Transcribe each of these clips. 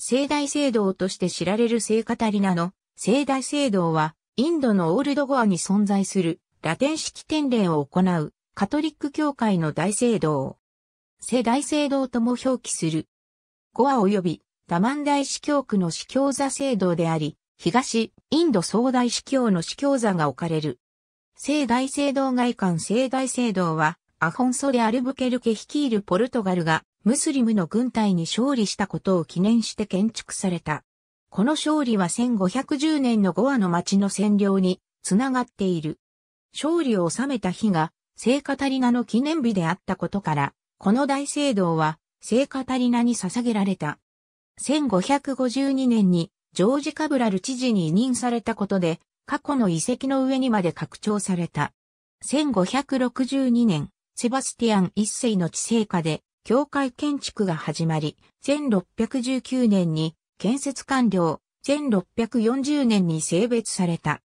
聖大聖堂として知られる聖カタリナの聖大聖堂は、インドのオールドゴアに存在するラテン式典礼を行うカトリック教会の大聖堂。聖大聖堂とも表記する。ゴア及びダマン大司教区の司教座聖堂であり、東インド総大司教の司教座が置かれる。聖大聖堂外観聖大聖堂は、アホンソでアルブケルケ率いるポルトガルがムスリムの軍隊に勝利したことを記念して建築された。この勝利は1510年のゴアの町の占領につながっている。勝利を収めた日が聖カタリナの記念日であったことから、この大聖堂は聖カタリナに捧げられた。1552年にジョージ・カブラル知事に委任されたことで、過去の遺跡の上にまで拡張された。1562年、セバスティアン一世の治世下で、教会建築が始まり、1619年に建設完了、1640年に性別された。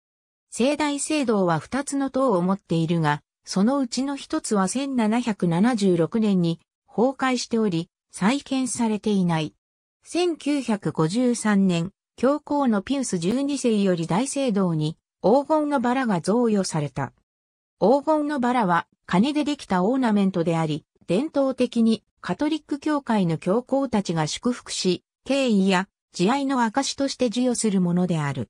聖大聖堂は2つの塔を持っているが、そのうちの1つは1776年に崩壊しており、再建されていない。1953年、教皇のピウス12世より大聖堂に黄金のバラが贈与された。黄金のバラは金でできたオーナメントであり、伝統的にカトリック教会の教皇たちが祝福し、敬意や慈愛の証として授与するものである。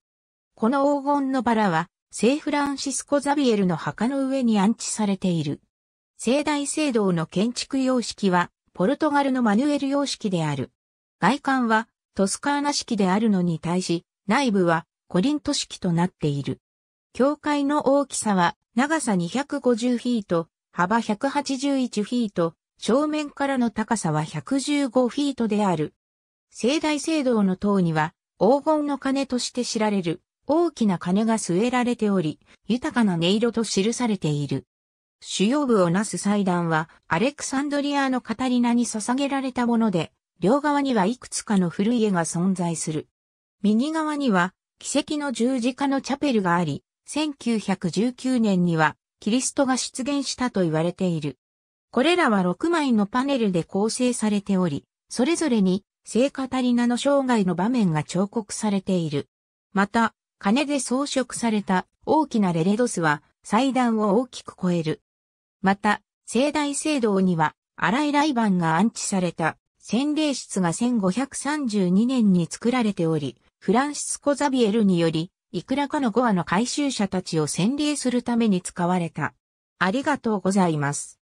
この黄金のバラは、聖フランシスコ・ザビエルの墓の上に安置されている。聖大聖堂の建築様式は、ポルトガルのマニュエル様式である。外観は、トスカーナ式であるのに対し、内部は、コリント式となっている。教会の大きさは、長さ250フィート、幅181フィート、正面からの高さは115フィートである。盛大聖堂の塔には、黄金の鐘として知られる、大きな鐘が据えられており、豊かな音色と記されている。主要部をなす祭壇は、アレクサンドリアのカタリナに捧げられたもので、両側にはいくつかの古い絵が存在する。右側には、奇跡の十字架のチャペルがあり、1919年には、キリストが出現したと言われている。これらは6枚のパネルで構成されており、それぞれに聖カタリナの生涯の場面が彫刻されている。また、金で装飾された大きなレレドスは祭壇を大きく超える。また、聖大聖堂には荒い雷板が安置された洗礼室が1532年に作られており、フランシスコ・ザビエルにより、いくらかのゴアの回収者たちを洗礼するために使われた。ありがとうございます。